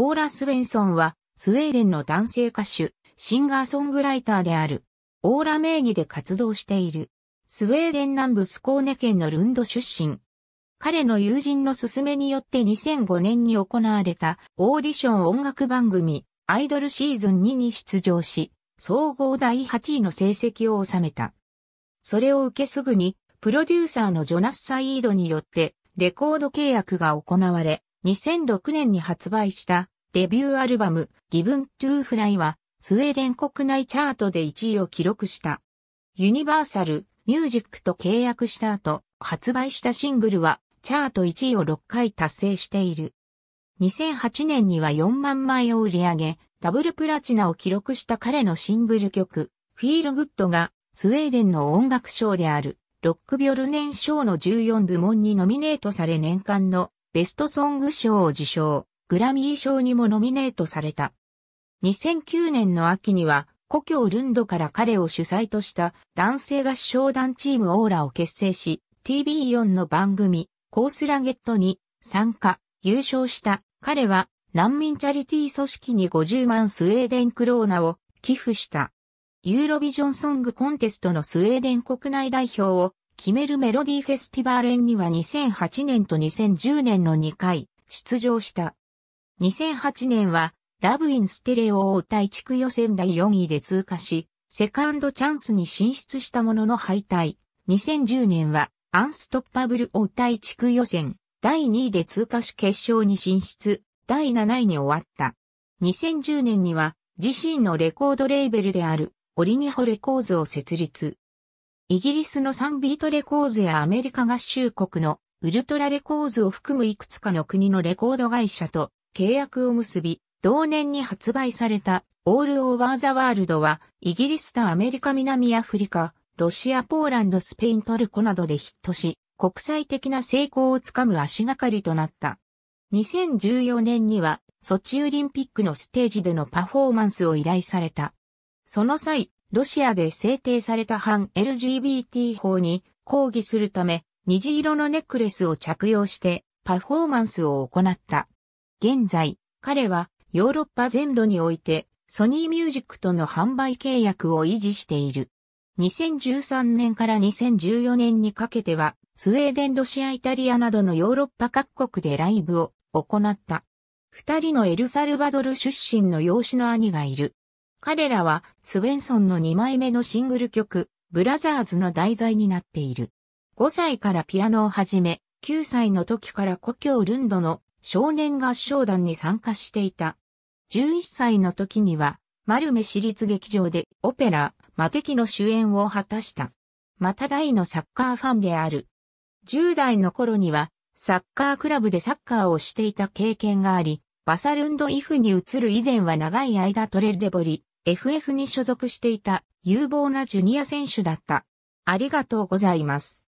オーラ・スウェンソンは、スウェーデンの男性歌手、シンガーソングライターである。オーラ名義で活動している。スウェーデン南部スコーネ県のルンド出身。彼の友人の勧めによって2005年に行われたオーディション音楽番組アイドルシーズン2に出場し、総合第8位の成績を収めた。それを受けすぐに、プロデューサーのジョナス・サイードによってレコード契約が行われ、2006年に発売したデビューアルバム Given to Fly はスウェーデン国内チャートで1位を記録した。ユニバーサルミュージックと契約した後発売したシングルはチャート1位を6回達成している。2008年には4万枚を売り上げ、ダブルプラチナを記録した彼のシングル曲、フィールグッドがスウェーデンの音楽賞であるロックビョルネン賞の14部門にノミネートされ年間のベストソング賞を受賞、グラミー賞にもノミネートされた。2009年の秋には、故郷ルンドから彼を主催とした男性合唱団チームオーラを結成し、TV4 の番組、コースラゲットに参加、優勝した。彼は難民チャリティ組織に50万スウェーデンクローナを寄付した。ユーロビジョンソングコンテストのスウェーデン国内代表をキメルメロディフェスティバーレンには2008年と2010年の2回出場した。2008年はラブインステレオを対地区予選第4位で通過し、セカンドチャンスに進出したものの敗退。2010年はアンストッパブルを対地区予選第2位で通過し決勝に進出。第7位に終わった。2010年には自身のレコードレーベルであるオリニホレコーズを設立。イギリスのサンビートレコーズやアメリカ合衆国のウルトラレコーズを含むいくつかの国のレコード会社と契約を結び、同年に発売されたオールオーバーザワールドはイギリスとアメリカ南アフリカ、ロシア、ポーランド、スペイン、トルコなどでヒットし、国際的な成功をつかむ足がかりとなった。2014年には、ソチオリンピックのステージでのパフォーマンスを依頼された。その際、ロシアで制定された反 LGBT 法に抗議するため、虹色のネックレスを着用してパフォーマンスを行った。現在、彼はヨーロッパ全土においてソニーミュージックとの販売契約を維持している。2013年から2014年にかけては、スウェーデン、ロシア、イタリアなどのヨーロッパ各国でライブを行った。二人のエルサルバドル出身の養子の兄がいる。彼らはスウェンソンの2枚目のシングル曲、ブラザーズの題材になっている。5歳からピアノを始め、9歳の時から故郷ルンドの少年合唱団に参加していた。11歳の時には、マルメ市立劇場でオペラ、マテキの主演を果たした。また大のサッカーファンである。10代の頃には、サッカークラブでサッカーをしていた経験があり、バサルンドイフに移る以前は長い間トレデボリ、FF に所属していた有望なジュニア選手だった。ありがとうございます。